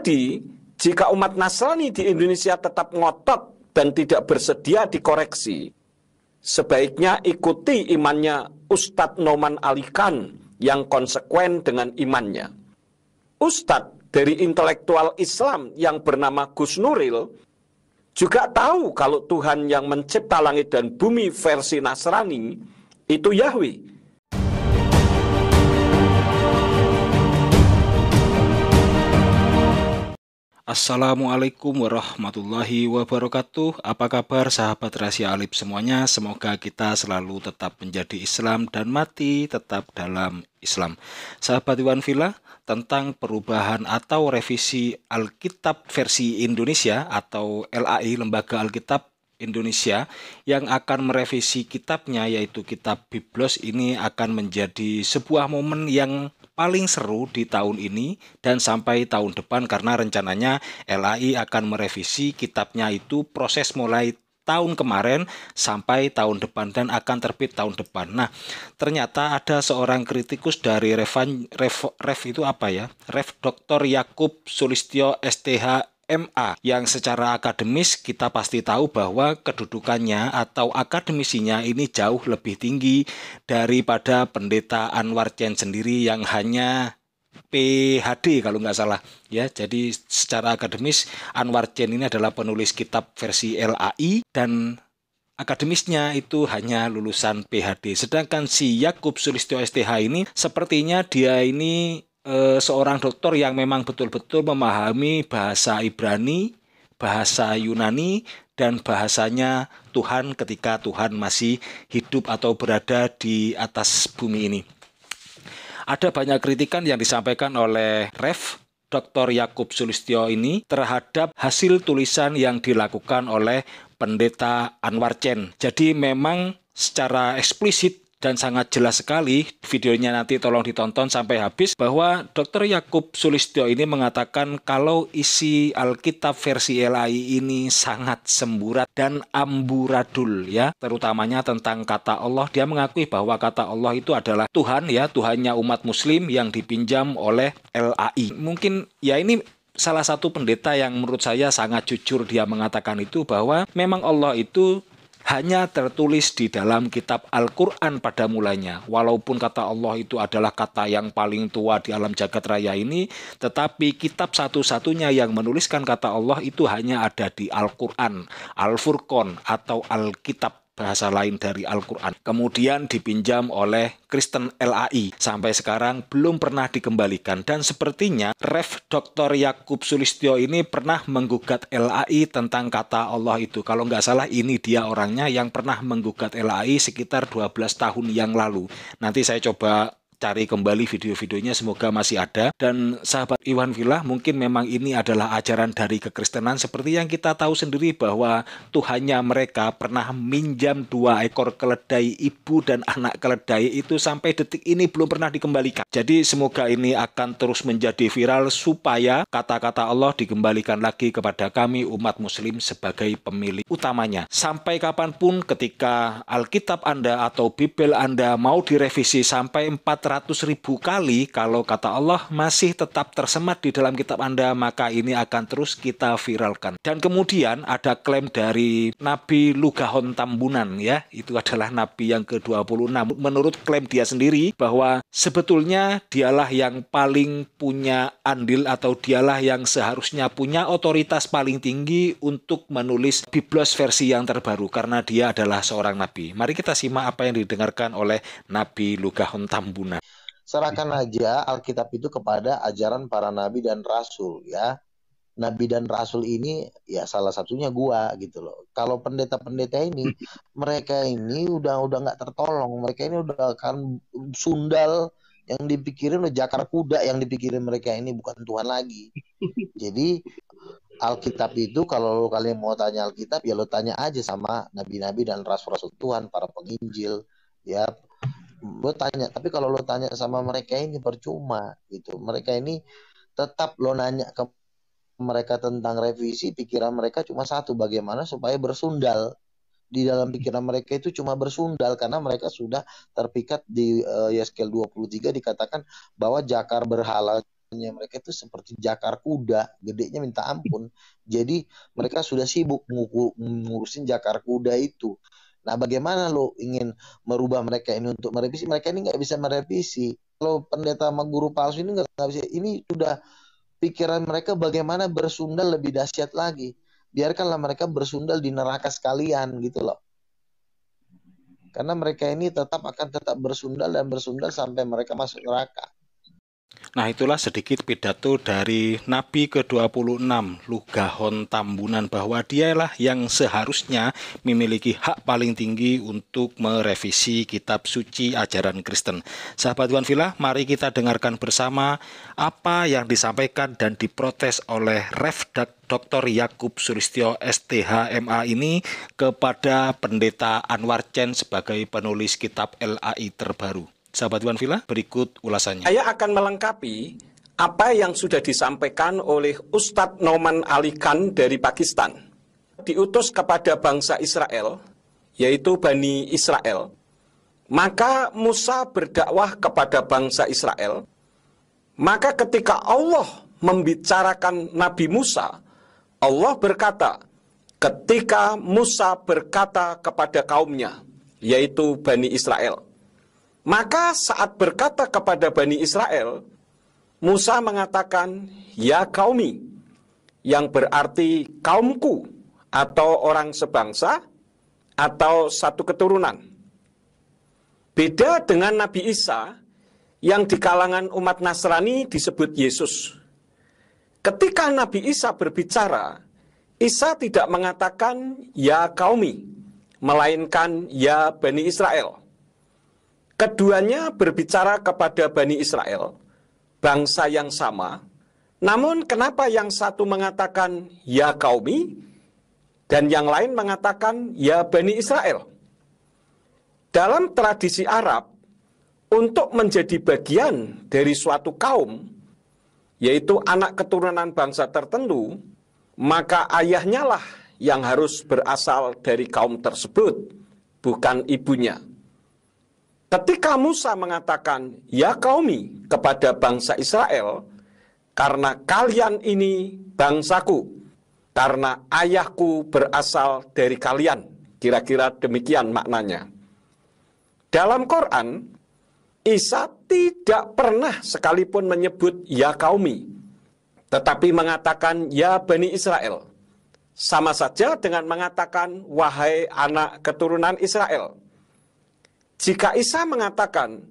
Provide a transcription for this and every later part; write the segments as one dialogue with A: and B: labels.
A: Jadi, jika umat Nasrani di Indonesia tetap ngotot dan tidak bersedia dikoreksi, sebaiknya ikuti imannya Ustadz Noman Alikan yang konsekuen dengan imannya. Ustadz dari intelektual Islam yang bernama Gus Nuril juga tahu kalau Tuhan yang mencipta langit dan bumi versi Nasrani itu Yahweh
B: Assalamualaikum warahmatullahi wabarakatuh. Apa kabar sahabat rahasia Alif semuanya? Semoga kita selalu tetap menjadi Islam dan mati tetap dalam Islam. Sahabat Iwan Villa, tentang perubahan atau revisi Alkitab versi Indonesia atau LAI Lembaga Alkitab Indonesia yang akan merevisi kitabnya yaitu kitab Biblos ini akan menjadi sebuah momen yang paling seru di tahun ini dan sampai tahun depan karena rencananya LAI akan merevisi kitabnya itu proses mulai tahun kemarin sampai tahun depan dan akan terbit tahun depan. Nah, ternyata ada seorang kritikus dari Revan Rev, Rev itu apa ya? Rev Dr. Yakub Sulistyo STH MA yang secara akademis kita pasti tahu bahwa kedudukannya atau akademisinya ini jauh lebih tinggi daripada pendeta Anwar Chen sendiri yang hanya PhD kalau nggak salah ya jadi secara akademis Anwar Chen ini adalah penulis kitab versi LAI dan akademisnya itu hanya lulusan PhD sedangkan si Yakub Sulistyo STH ini sepertinya dia ini Eh, seorang dokter yang memang betul-betul memahami bahasa Ibrani, bahasa Yunani, dan bahasanya Tuhan ketika Tuhan masih hidup atau berada di atas bumi ini. Ada banyak kritikan yang disampaikan oleh Ref Dr. Yakub Sulistyo ini terhadap hasil tulisan yang dilakukan oleh pendeta Anwar Chen. Jadi memang secara eksplisit dan sangat jelas sekali videonya nanti tolong ditonton sampai habis bahwa Dr. Yakub Sulistyo ini mengatakan kalau isi Alkitab versi LAI ini sangat semburat dan amburadul ya terutamanya tentang kata Allah dia mengakui bahwa kata Allah itu adalah Tuhan ya Tuhannya umat muslim yang dipinjam oleh LAI mungkin ya ini salah satu pendeta yang menurut saya sangat jujur dia mengatakan itu bahwa memang Allah itu hanya tertulis di dalam kitab Al-Quran pada mulanya. Walaupun kata Allah itu adalah kata yang paling tua di alam jagat raya ini, tetapi kitab satu-satunya yang menuliskan kata Allah itu hanya ada di Al-Quran, Al-Furqan atau Al-Kitab bahasa lain dari Al-Quran. Kemudian dipinjam oleh Kristen LAI. Sampai sekarang belum pernah dikembalikan. Dan sepertinya Ref Dr. Yakub Sulistyo ini pernah menggugat LAI tentang kata Allah itu. Kalau nggak salah ini dia orangnya yang pernah menggugat LAI sekitar 12 tahun yang lalu. Nanti saya coba cari kembali video-videonya semoga masih ada dan sahabat Iwan Villa mungkin memang ini adalah ajaran dari kekristenan seperti yang kita tahu sendiri bahwa Tuhannya mereka pernah minjam dua ekor keledai ibu dan anak keledai itu sampai detik ini belum pernah dikembalikan jadi semoga ini akan terus menjadi viral supaya kata-kata Allah dikembalikan lagi kepada kami umat muslim sebagai pemilik utamanya sampai kapanpun ketika Alkitab Anda atau Bibel Anda mau direvisi sampai 400 seratus ribu kali, kalau kata Allah masih tetap tersemat di dalam kitab Anda, maka ini akan terus kita viralkan. Dan kemudian ada klaim dari Nabi Lugahon Tambunan ya, itu adalah Nabi yang ke-26. Menurut klaim dia sendiri bahwa sebetulnya dialah yang paling punya andil atau dialah yang seharusnya punya otoritas paling tinggi untuk menulis Biblos versi yang terbaru karena dia adalah seorang Nabi. Mari kita simak apa yang didengarkan oleh Nabi Lugahon Tambunan.
C: Serahkan aja Alkitab itu kepada ajaran para nabi dan rasul ya. Nabi dan Rasul ini ya salah satunya gua gitu loh. Kalau pendeta-pendeta ini mereka ini udah udah nggak tertolong, mereka ini udah akan sundal yang dipikirin udah jakar kuda yang dipikirin mereka ini bukan Tuhan lagi. Jadi Alkitab itu kalau kalian mau tanya Alkitab ya lo tanya aja sama nabi-nabi dan rasul-rasul Tuhan, para penginjil, ya lo tanya tapi kalau lo tanya sama mereka ini percuma gitu mereka ini tetap lo nanya ke mereka tentang revisi pikiran mereka cuma satu bagaimana supaya bersundal di dalam pikiran mereka itu cuma bersundal karena mereka sudah terpikat di uh, Yeskel 23 dikatakan bahwa jakar berhala mereka itu seperti jakar kuda, gedenya minta ampun. Jadi mereka sudah sibuk ngurusin jakar kuda itu. Nah, bagaimana lo ingin merubah mereka ini untuk merevisi? Mereka ini nggak bisa merevisi. Kalau pendeta sama guru palsu ini nggak bisa. Ini sudah pikiran mereka bagaimana bersundal lebih dahsyat lagi. Biarkanlah mereka bersundal di neraka sekalian gitu loh. Karena mereka ini tetap akan tetap bersundal dan bersundal sampai mereka masuk neraka.
B: Nah itulah sedikit pidato dari Nabi ke-26 Lugahon Tambunan bahwa dialah yang seharusnya memiliki hak paling tinggi untuk merevisi kitab suci ajaran Kristen. Sahabat Villa mari kita dengarkan bersama apa yang disampaikan dan diprotes oleh Rev Dr. Yakub Suristio STH MA ini kepada pendeta Anwar Chen sebagai penulis kitab LAI terbaru. Sahabat Iwan Villa,
A: berikut ulasannya. Saya akan melengkapi apa yang sudah disampaikan oleh Ustadz Noman Ali Khan dari Pakistan. Diutus kepada bangsa Israel, yaitu Bani Israel. Maka Musa berdakwah kepada bangsa Israel. Maka ketika Allah membicarakan Nabi Musa, Allah berkata, ketika Musa berkata kepada kaumnya, yaitu Bani Israel, maka saat berkata kepada Bani Israel, Musa mengatakan, Ya kaumi, yang berarti kaumku, atau orang sebangsa, atau satu keturunan. Beda dengan Nabi Isa, yang di kalangan umat Nasrani disebut Yesus. Ketika Nabi Isa berbicara, Isa tidak mengatakan, Ya kaumi, melainkan Ya Bani Israel. Keduanya berbicara kepada Bani Israel, bangsa yang sama. Namun kenapa yang satu mengatakan ya kaumi dan yang lain mengatakan ya Bani Israel? Dalam tradisi Arab, untuk menjadi bagian dari suatu kaum, yaitu anak keturunan bangsa tertentu, maka ayahnya lah yang harus berasal dari kaum tersebut, bukan ibunya. Ketika Musa mengatakan, "Ya kaumi" kepada bangsa Israel, karena kalian ini bangsaku, karena ayahku berasal dari kalian. Kira-kira demikian maknanya. Dalam Quran, Isa tidak pernah sekalipun menyebut "ya kaumi", tetapi mengatakan "ya Bani Israel". Sama saja dengan mengatakan "wahai anak keturunan Israel". Jika Isa mengatakan,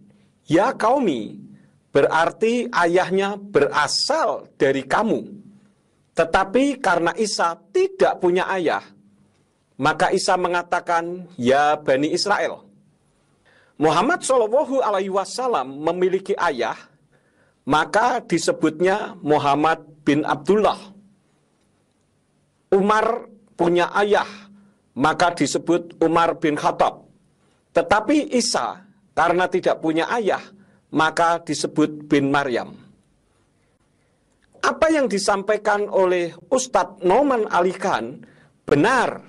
A: "Ya kaumi," berarti ayahnya berasal dari kamu. Tetapi karena Isa tidak punya ayah, maka Isa mengatakan, "Ya Bani Israel." Muhammad Sallallahu alaihi wasallam memiliki ayah, maka disebutnya Muhammad bin Abdullah. Umar punya ayah, maka disebut Umar bin Khattab. Tetapi Isa karena tidak punya ayah maka disebut bin Maryam. Apa yang disampaikan oleh Ustadz Noman Ali Khan benar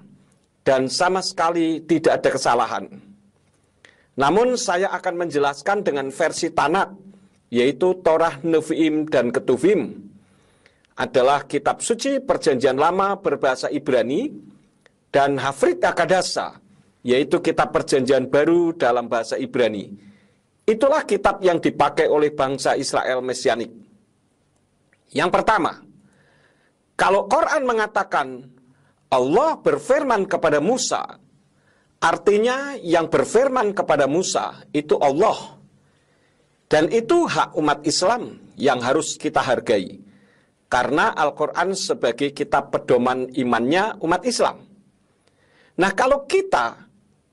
A: dan sama sekali tidak ada kesalahan. Namun saya akan menjelaskan dengan versi Tanak yaitu Torah Nevi'im dan Ketuvim, adalah kitab suci perjanjian lama berbahasa Ibrani dan Hafrit Akadasa yaitu kitab perjanjian baru dalam bahasa Ibrani. Itulah kitab yang dipakai oleh bangsa Israel Mesianik. Yang pertama, kalau Quran mengatakan Allah berfirman kepada Musa, artinya yang berfirman kepada Musa itu Allah. Dan itu hak umat Islam yang harus kita hargai. Karena Al-Quran sebagai kitab pedoman imannya umat Islam. Nah kalau kita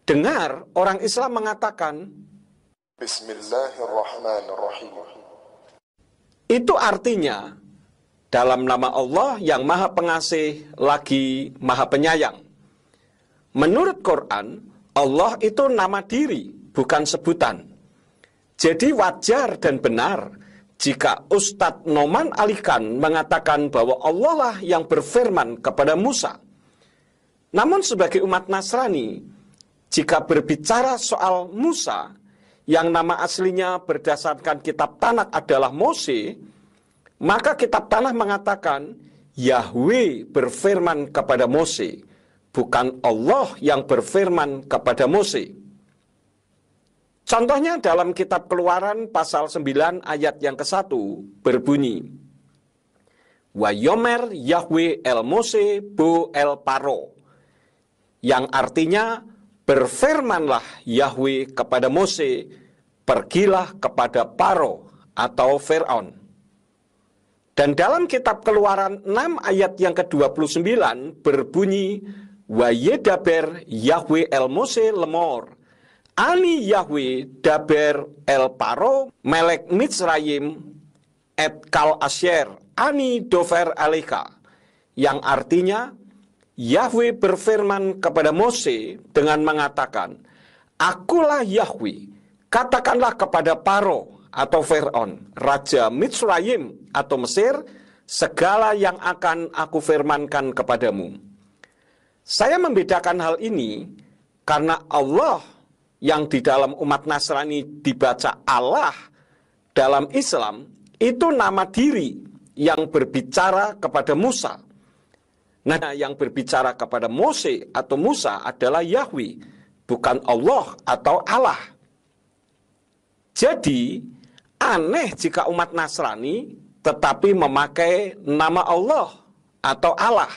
A: dengar orang Islam mengatakan
D: Bismillahirrahmanirrahim.
A: Itu artinya dalam nama Allah yang Maha Pengasih lagi Maha Penyayang. Menurut Quran, Allah itu nama diri, bukan sebutan. Jadi wajar dan benar jika Ustadz Noman Alikan mengatakan bahwa Allah lah yang berfirman kepada Musa. Namun sebagai umat Nasrani, jika berbicara soal Musa, yang nama aslinya berdasarkan kitab Tanah adalah Mose, maka kitab Tanah mengatakan Yahweh berfirman kepada Mose, bukan Allah yang berfirman kepada Mose. Contohnya dalam kitab Keluaran pasal 9 ayat yang ke-1 berbunyi Wayomer Yahweh El Mose Bo El Paro yang artinya Berfirmanlah Yahweh kepada Mose, pergilah kepada Paro atau Fir'aun. Dan dalam kitab keluaran 6 ayat yang ke-29 berbunyi, Wa yedaber Yahweh el Mose lemor, Ani Yahweh daber el Paro melek Mitzrayim et kal asyer ani dover aleka. Yang artinya, Yahweh berfirman kepada Mose dengan mengatakan, Akulah Yahweh, katakanlah kepada Paro atau Fir'aun, Raja Mitzrayim atau Mesir, segala yang akan aku firmankan kepadamu. Saya membedakan hal ini karena Allah yang di dalam umat Nasrani dibaca Allah dalam Islam itu nama diri yang berbicara kepada Musa Nah, yang berbicara kepada Mose atau Musa adalah Yahweh, bukan Allah atau Allah. Jadi, aneh jika umat Nasrani tetapi memakai nama Allah atau Allah.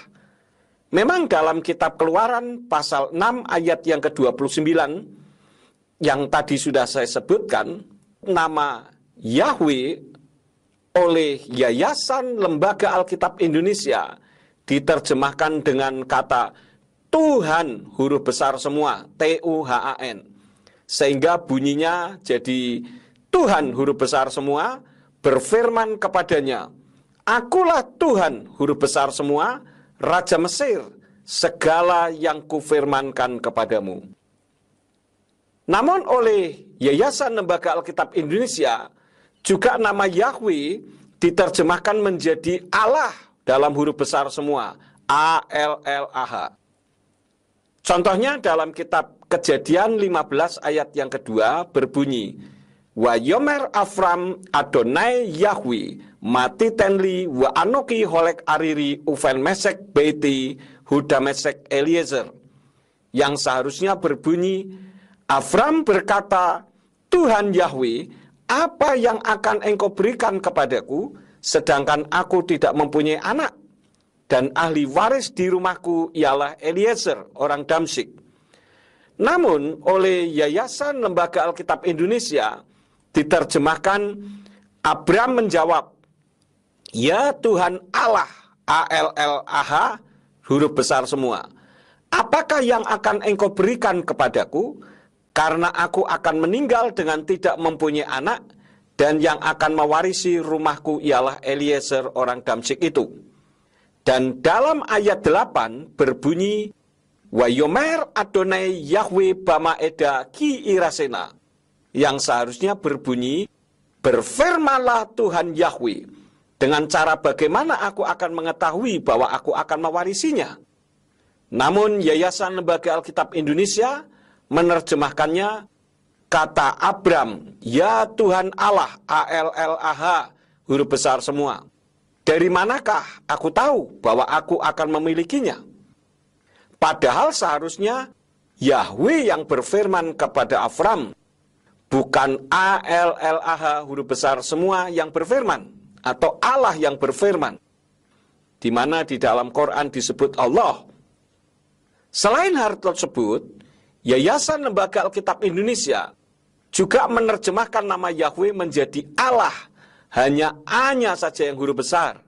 A: Memang dalam kitab keluaran pasal 6 ayat yang ke-29 yang tadi sudah saya sebutkan, nama Yahweh oleh Yayasan Lembaga Alkitab Indonesia diterjemahkan dengan kata Tuhan huruf besar semua T-U-H-A-N sehingga bunyinya jadi Tuhan huruf besar semua berfirman kepadanya Akulah Tuhan huruf besar semua Raja Mesir segala yang kufirmankan kepadamu Namun oleh Yayasan Lembaga Alkitab Indonesia juga nama Yahweh diterjemahkan menjadi Allah dalam huruf besar semua. A L L A H. Contohnya dalam kitab Kejadian 15 ayat yang kedua berbunyi Wa yomer Afram Adonai Yahwi Mati Tenli wa Anoki Holek Ariri Uven Mesek Beiti Huda Mesek Eliezer Yang seharusnya berbunyi Afram berkata Tuhan Yahweh apa yang akan engkau berikan kepadaku sedangkan aku tidak mempunyai anak dan ahli waris di rumahku ialah Eliezer orang Damsik. Namun oleh Yayasan Lembaga Alkitab Indonesia diterjemahkan Abram menjawab, "Ya Tuhan Allah, H huruf besar semua. Apakah yang akan engkau berikan kepadaku karena aku akan meninggal dengan tidak mempunyai anak?" Dan yang akan mewarisi rumahku ialah Eliezer orang Damsik itu. Dan dalam ayat 8 berbunyi, Wayomer Adonai Yahweh Bama Eda Ki Irasena. Yang seharusnya berbunyi, Berfirmalah Tuhan Yahweh, dengan cara bagaimana aku akan mengetahui bahwa aku akan mewarisinya. Namun Yayasan Lembaga Alkitab Indonesia menerjemahkannya kata Abram, "Ya Tuhan Allah, A-L-L-A-H, huruf besar semua. Dari manakah aku tahu bahwa aku akan memilikinya?" Padahal seharusnya Yahweh yang berfirman kepada Abram, bukan A-L-L-A-H, huruf besar semua yang berfirman, atau Allah yang berfirman. Di mana di dalam Quran disebut Allah. Selain hal tersebut, Yayasan Lembaga Alkitab Indonesia juga menerjemahkan nama Yahweh menjadi Allah, hanya A-nya saja yang huruf besar.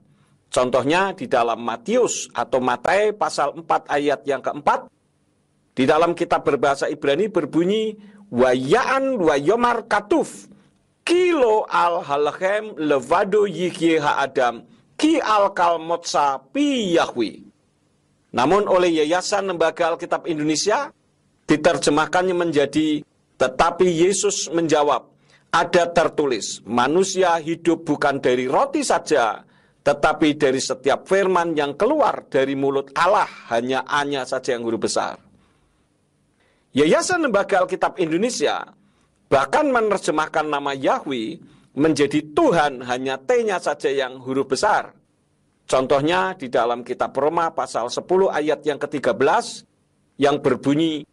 A: Contohnya di dalam Matius atau Matai pasal 4 ayat yang keempat, di dalam kitab berbahasa Ibrani berbunyi Wayaan wayomar katuf Kilo al halakhem levado yihye adam Ki al kalmotsa pi Yahweh. Namun oleh Yayasan Lembaga Alkitab Indonesia diterjemahkannya menjadi tetapi Yesus menjawab, ada tertulis, manusia hidup bukan dari roti saja, tetapi dari setiap firman yang keluar dari mulut Allah, hanya hanya saja yang huruf besar. Yayasan Lembaga Alkitab Indonesia bahkan menerjemahkan nama Yahweh menjadi Tuhan hanya T-nya saja yang huruf besar. Contohnya di dalam kitab Roma pasal 10 ayat yang ke-13 yang berbunyi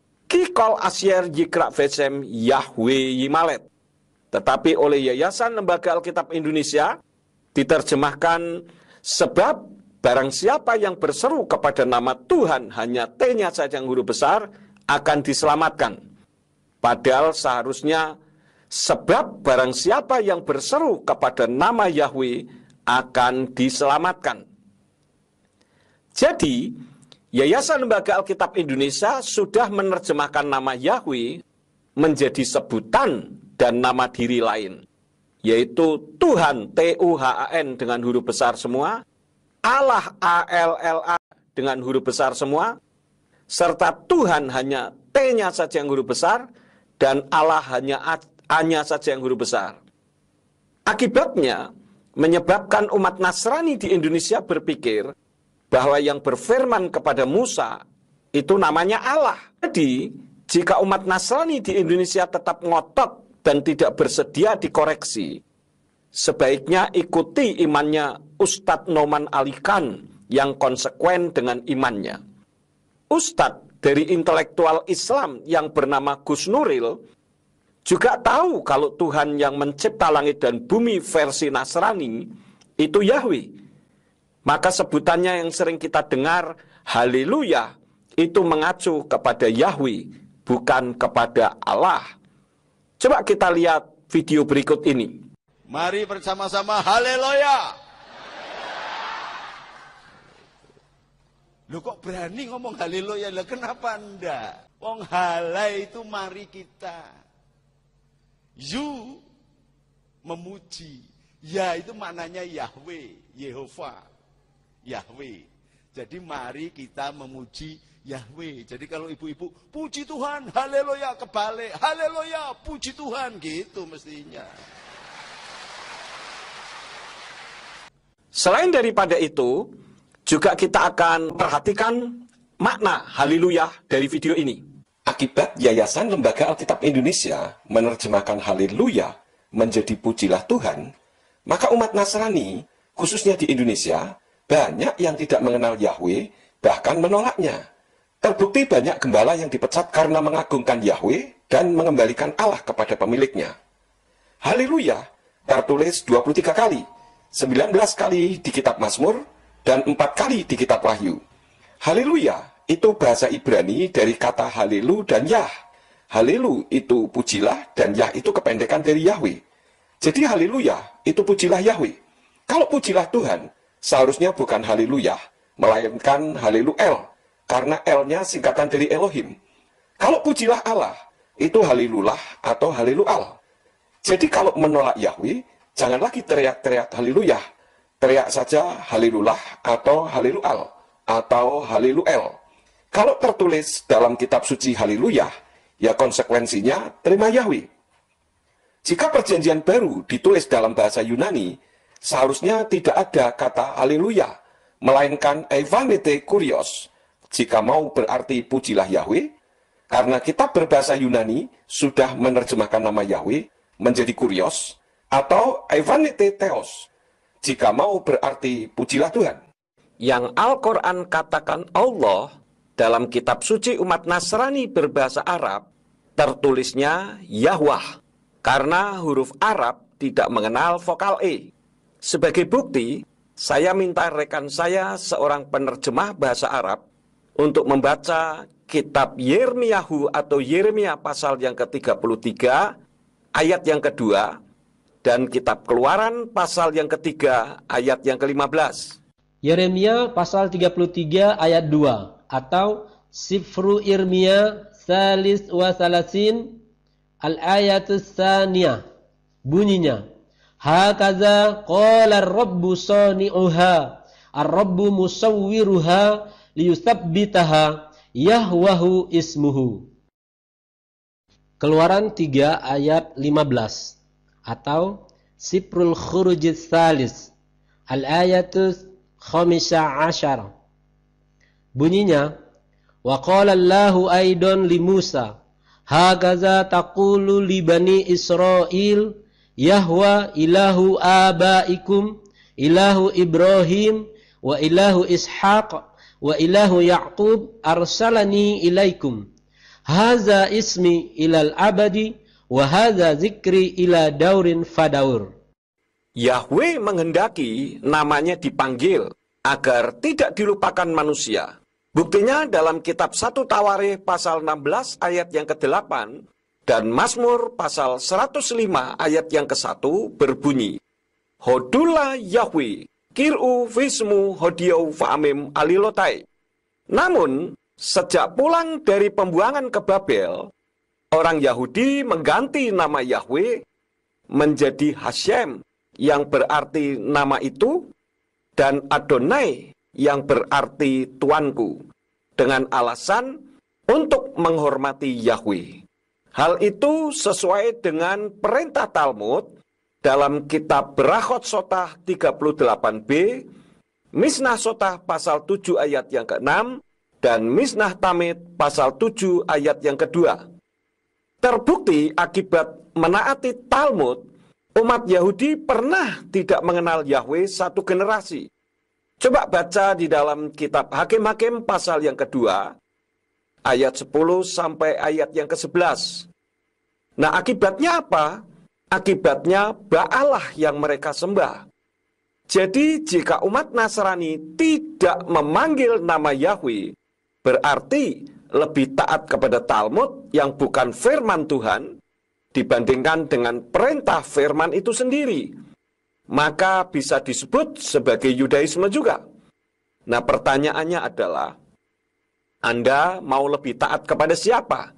A: Kol Asyir Jikra Vesem Yahweh Yimalet. Tetapi oleh Yayasan Lembaga Alkitab Indonesia diterjemahkan sebab barang siapa yang berseru kepada nama Tuhan hanya T-nya saja yang huruf besar akan diselamatkan. Padahal seharusnya sebab barang siapa yang berseru kepada nama Yahweh akan diselamatkan. Jadi, Yayasan Lembaga Alkitab Indonesia sudah menerjemahkan nama Yahweh menjadi sebutan dan nama diri lain, yaitu Tuhan T-U-H-A-N dengan huruf besar semua, Allah A-L-L-A dengan huruf besar semua, serta Tuhan hanya T-nya saja yang huruf besar, dan Allah hanya A-nya saja yang huruf besar. Akibatnya, menyebabkan umat Nasrani di Indonesia berpikir bahwa yang berfirman kepada Musa itu namanya Allah. Jadi, jika umat Nasrani di Indonesia tetap ngotot dan tidak bersedia dikoreksi, sebaiknya ikuti imannya Ustadz Noman Alikan yang konsekuen dengan imannya. Ustadz dari intelektual Islam yang bernama Gus Nuril juga tahu kalau Tuhan yang mencipta langit dan bumi versi Nasrani itu Yahweh. Maka sebutannya yang sering kita dengar haleluya itu mengacu kepada Yahweh bukan kepada Allah. Coba kita lihat video berikut ini. Mari bersama-sama haleluya. Lu kok berani ngomong haleluya? Lah kenapa anda? Wong halai itu mari kita. You memuji. Ya itu maknanya Yahweh, Yehova. Yahweh. Jadi mari kita memuji Yahweh. Jadi kalau ibu-ibu, puji Tuhan, haleluya, kebalik, haleluya, puji Tuhan, gitu mestinya. Selain daripada itu, juga kita akan perhatikan makna haleluya dari video ini. Akibat Yayasan Lembaga Alkitab Indonesia menerjemahkan haleluya menjadi pujilah Tuhan, maka umat Nasrani, khususnya di Indonesia, banyak yang tidak mengenal Yahweh, bahkan menolaknya. Terbukti banyak gembala yang dipecat karena mengagungkan Yahweh dan mengembalikan Allah kepada pemiliknya. Haleluya tertulis 23 kali, 19 kali di kitab Mazmur dan 4 kali di kitab Wahyu. Haleluya itu bahasa Ibrani dari kata halelu dan yah. Halelu itu pujilah dan yah itu kependekan dari Yahweh. Jadi haleluya itu pujilah Yahweh. Kalau pujilah Tuhan, seharusnya bukan haleluya, melainkan halelu El, karena Elnya singkatan dari Elohim. Kalau pujilah Allah, itu halilulah atau halilu al. Jadi kalau menolak Yahweh, jangan lagi teriak-teriak haleluya. Teriak saja halilulah atau halilu al atau halilu el. Kalau tertulis dalam kitab suci haleluya, ya konsekuensinya terima Yahweh. Jika perjanjian baru ditulis dalam bahasa Yunani, seharusnya tidak ada kata haleluya, melainkan evanete kurios. Jika mau berarti pujilah Yahweh, karena kita berbahasa Yunani sudah menerjemahkan nama Yahweh menjadi kurios atau evanete theos. Jika mau berarti pujilah Tuhan. Yang Al-Quran katakan Allah dalam kitab suci umat Nasrani berbahasa Arab, tertulisnya Yahwah, karena huruf Arab tidak mengenal vokal E. Sebagai bukti, saya minta rekan saya seorang penerjemah bahasa Arab untuk membaca kitab Yermiyahu atau Yeremia pasal yang ke-33 ayat yang kedua dan kitab Keluaran pasal yang ketiga ayat yang ke-15.
D: Yeremia pasal 33 ayat 2 atau Sifru Irmia Salis wa al ayat Saniyah Bunyinya Hakaza qala ar-rabbu sani'uha ar-rabbu musawwiruha liyusabbitaha yahwahu ismuhu. Keluaran 3 ayat 15 atau Siprul Khuruj Salis al ayatu Khamisha Ashar Bunyinya Wa qala Allahu aidon li Musa Hagaza taqulu li bani Israel Yahwa ilahu abaikum ilahu Ibrahim wa ilahu Ishaq wa ilahu Ya'qub arsalani ilaikum Haza ismi ilal abadi wa haza zikri ila daurin fadaur
A: Yahweh menghendaki namanya dipanggil agar tidak dilupakan manusia. Buktinya dalam kitab 1 Tawarikh pasal 16 ayat yang ke-8 dan Mazmur pasal 105 ayat yang ke-1 berbunyi, Hodula Yahweh, kir'u vismu hodiau fa'amim alilotai. Namun, sejak pulang dari pembuangan ke Babel, orang Yahudi mengganti nama Yahweh menjadi Hashem, yang berarti nama itu, dan Adonai, yang berarti tuanku, dengan alasan untuk menghormati Yahweh. Hal itu sesuai dengan perintah Talmud dalam kitab Berakhot Sotah 38b, Misnah Sotah pasal 7 ayat yang ke-6, dan Misnah Tamid pasal 7 ayat yang kedua. Terbukti akibat menaati Talmud, umat Yahudi pernah tidak mengenal Yahweh satu generasi. Coba baca di dalam kitab Hakim-Hakim pasal yang kedua, ayat 10 sampai ayat yang ke-11. Nah, akibatnya apa? Akibatnya Baalah yang mereka sembah. Jadi jika umat Nasrani tidak memanggil nama Yahweh, berarti lebih taat kepada Talmud yang bukan firman Tuhan dibandingkan dengan perintah firman itu sendiri. Maka bisa disebut sebagai Yudaisme juga. Nah pertanyaannya adalah, anda mau lebih taat kepada siapa?